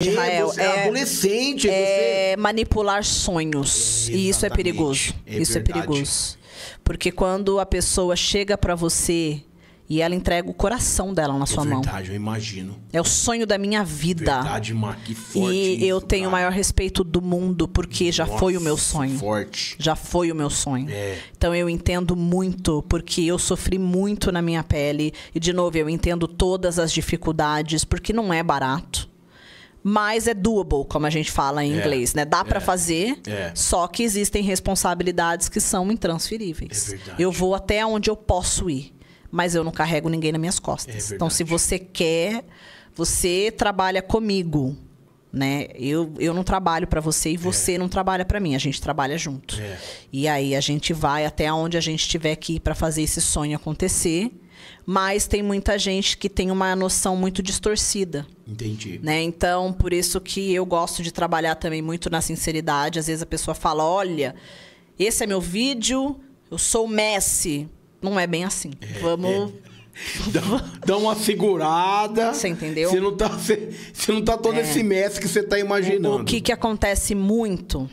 É Israel, você é, adolescente, é você... manipular sonhos. e isso é perigoso. É isso é verdade. é perigoso. Porque quando a pessoa chega para você e ela entrega o coração dela na é sua verdade, mão. eu imagino. É o sonho da minha vida. Verdade, Mar, que forte. E isso, eu tenho o maior respeito do mundo porque Nossa, já foi o meu sonho. Forte. Já foi o meu sonho. É. Então eu entendo muito porque eu sofri muito na minha pele e de novo eu entendo todas as dificuldades porque não é barato mas é doable, como a gente fala em é, inglês, né? Dá é, para fazer, é. só que existem responsabilidades que são intransferíveis. É eu vou até onde eu posso ir, mas eu não carrego ninguém nas minhas costas. É então, se você quer, você trabalha comigo, né? Eu, eu não trabalho para você e é. você não trabalha para mim. A gente trabalha junto. E aí a gente vai até onde a gente tiver que ir para fazer esse sonho acontecer mas tem muita gente que tem uma noção muito distorcida. Entendi. Né? Então, por isso que eu gosto de trabalhar também muito na sinceridade. Às vezes a pessoa fala: olha, esse é meu vídeo, eu sou o Messi. Não é bem assim. É, Vamos. É. Dá, dá, uma segurada. Você entendeu? Você não tá, você, você não tá todo é. esse Messi que você tá imaginando. O que, que acontece muito